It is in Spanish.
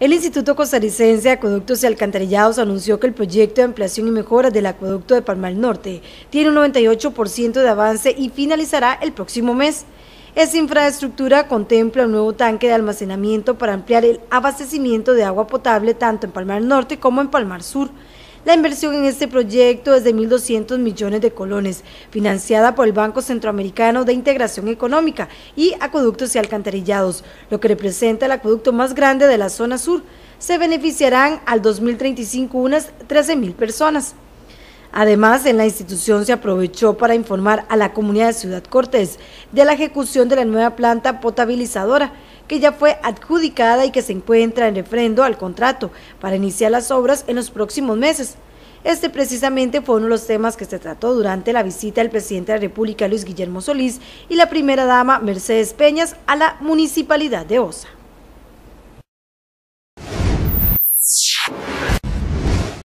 El Instituto Costarricense de Acueductos y Alcantarillados anunció que el proyecto de ampliación y mejora del acueducto de Palmar Norte tiene un 98% de avance y finalizará el próximo mes. Esa infraestructura contempla un nuevo tanque de almacenamiento para ampliar el abastecimiento de agua potable tanto en Palmar Norte como en Palmar Sur. La inversión en este proyecto es de 1.200 millones de colones, financiada por el Banco Centroamericano de Integración Económica y Acueductos y Alcantarillados, lo que representa el acueducto más grande de la zona sur. Se beneficiarán al 2035 unas 13.000 personas. Además, en la institución se aprovechó para informar a la comunidad de Ciudad Cortés de la ejecución de la nueva planta potabilizadora que ya fue adjudicada y que se encuentra en refrendo al contrato para iniciar las obras en los próximos meses. Este precisamente fue uno de los temas que se trató durante la visita del presidente de la República Luis Guillermo Solís y la primera dama Mercedes Peñas a la municipalidad de Osa.